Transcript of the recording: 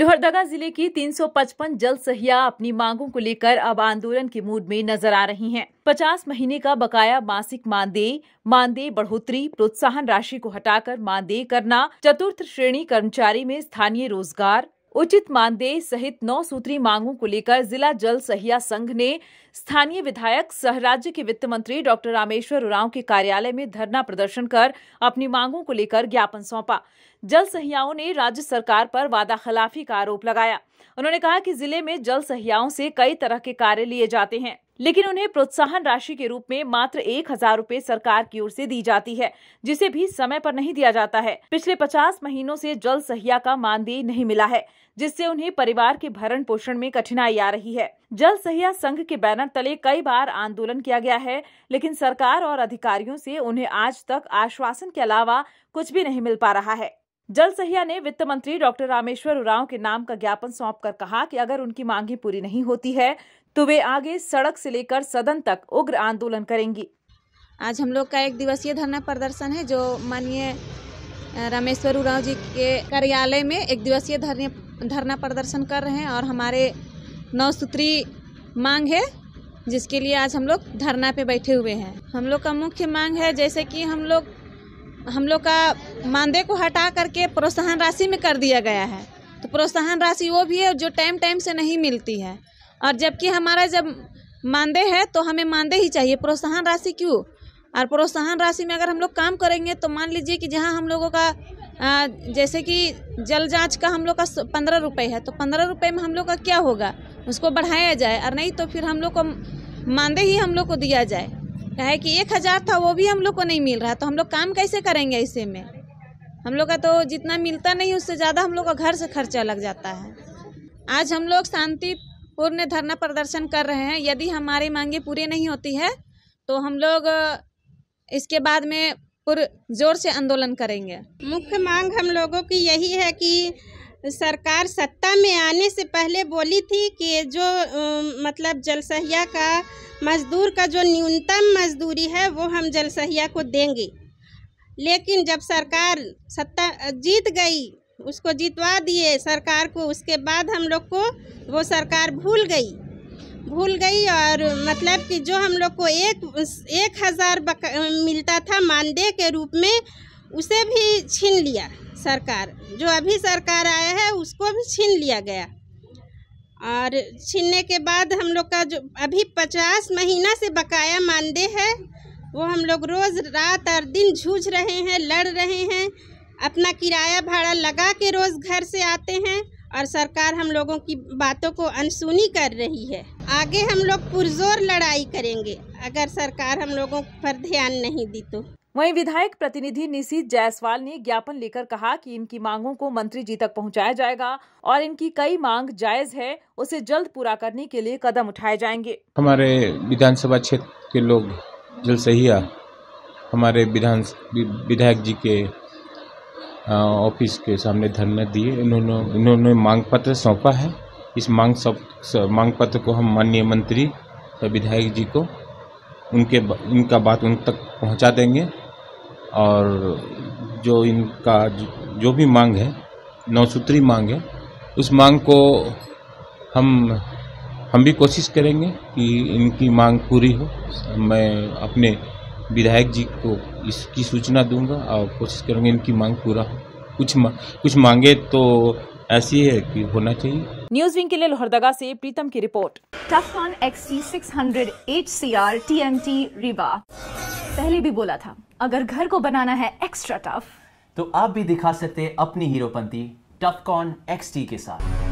लोहरदगा जिले की 355 जल सहिया अपनी मांगों को लेकर अब आंदोलन के मूड में नजर आ रही हैं। 50 महीने का बकाया मासिक मानदेय मानदेय बढ़ोतरी प्रोत्साहन राशि को हटाकर मानदेय करना चतुर्थ श्रेणी कर्मचारी में स्थानीय रोजगार उचित मानदेय सहित नौ सूत्री मांगों को लेकर जिला जल सहिया संघ ने स्थानीय विधायक सह राज्य के वित्त मंत्री डॉक्टर रामेश्वर उरांव के कार्यालय में धरना प्रदर्शन कर अपनी मांगों को लेकर ज्ञापन सौंपा जल सहियाओं ने राज्य सरकार पर वादा खिलाफी का आरोप लगाया उन्होंने कहा कि जिले में जल सहियाओं से कई तरह के कार्य लिए जाते हैं लेकिन उन्हें प्रोत्साहन राशि के रूप में मात्र एक हजार रूपए सरकार की ओर से दी जाती है जिसे भी समय पर नहीं दिया जाता है पिछले पचास महीनों से जल सहिया का मानदेय नहीं मिला है जिससे उन्हें परिवार के भरण पोषण में कठिनाई आ रही है जल सहिया संघ के बैनर तले कई बार आंदोलन किया गया है लेकिन सरकार और अधिकारियों से उन्हें आज तक आश्वासन के अलावा कुछ भी नहीं मिल पा रहा है जल सहिया ने वित्त मंत्री डॉक्टर रामेश्वर उरांव के नाम का ज्ञापन सौंप कर कहा कि अगर उनकी मांगे पूरी नहीं होती है तो वे आगे सड़क से लेकर सदन तक उग्र आंदोलन करेंगी आज हम लोग का एक दिवसीय धरना प्रदर्शन है जो माननीय रामेश्वर उराव जी के कार्यालय में एक दिवसीय धरना प्रदर्शन कर रहे हैं और हमारे नौ सूत्री मांग है जिसके लिए आज हम लोग धरना पे बैठे हुए हैं हम लोग का मुख्य मांग है जैसे कि हम लोग हम लोग का मानदेय को हटा करके प्रोत्साहन राशि में कर दिया गया है तो प्रोत्साहन राशि वो भी है जो टाइम टाइम से नहीं मिलती है और जबकि हमारा जब मानदेय है तो हमें मानदेय ही चाहिए प्रोत्साहन राशि क्यों और प्रोत्साहन राशि में अगर हम लोग काम करेंगे तो मान लीजिए कि जहाँ हम लोगों का आ, जैसे कि जल जांच का हम लोग का पंद्रह रुपये है तो पंद्रह रुपये में हम लोग का क्या होगा उसको बढ़ाया जाए और नहीं तो फिर हम लोग को मानदेय ही हम लोग को दिया जाए कहे कि एक हज़ार था वो भी हम लोग को नहीं मिल रहा तो हम लोग काम कैसे करेंगे इसे में हम लोग का तो जितना मिलता नहीं उससे ज़्यादा हम लोग का घर से खर्चा लग जाता है आज हम लोग शांति पूर्ण धरना प्रदर्शन कर रहे हैं यदि हमारी मांगे पूरी नहीं होती है तो हम लोग इसके बाद में पुर जोर से आंदोलन करेंगे मुख्य मांग हम लोगों की यही है कि सरकार सत्ता में आने से पहले बोली थी कि जो मतलब जलसहिया का मजदूर का जो न्यूनतम मजदूरी है वो हम जलसहिया को देंगे लेकिन जब सरकार सत्ता जीत गई उसको जितवा दिए सरकार को उसके बाद हम लोग को वो सरकार भूल गई भूल गई और मतलब कि जो हम लोग को एक एक हज़ार मिलता था मानदेय के रूप में उसे भी छीन लिया सरकार जो अभी सरकार आया है उसको भी छीन लिया गया और छीनने के बाद हम लोग का जो अभी पचास महीना से बकाया मानदेय है वो हम लोग रोज़ रात और दिन जूझ रहे हैं लड़ रहे हैं अपना किराया भाड़ा लगा के रोज़ घर से आते हैं और सरकार हम लोगों की बातों को अनसुनी कर रही है आगे हम लोग पुरजोर लड़ाई करेंगे अगर सरकार हम लोगों पर ध्यान नहीं दी तो वहीं विधायक प्रतिनिधि निशी जायसवाल ने ज्ञापन लेकर कहा कि इनकी मांगों को मंत्री जी तक पहुंचाया जाएगा और इनकी कई मांग जायज है उसे जल्द पूरा करने के लिए कदम उठाए जाएंगे हमारे विधानसभा क्षेत्र के लोग जल सहिया हमारे विधान विधायक जी के ऑफिस के सामने धरना दिए इन्होंने इन्होंने मांग पत्र सौंपा है इस मांग सब मांग पत्र को हम माननीय मंत्री विधायक जी को उनके इनका बात उन तक पहुंचा देंगे और जो इनका जो भी मांग है नौसूत्री मांग है उस मांग को हम हम भी कोशिश करेंगे कि इनकी मांग पूरी हो मैं अपने विधायक जी को इसकी सूचना दूंगा और कोशिश करूंगा इनकी मांग पूरा हो कुछ मा, कुछ मांगे तो ऐसी है कि होना चाहिए न्यूज विंग के लिए लोहरदगा से प्रीतम की रिपोर्ट टफन XT T M T rebar पहले भी बोला था अगर घर को बनाना है एक्स्ट्रा टफ तो आप भी दिखा सकते अपनी हीरोपंती टफकॉन एक्सटी के साथ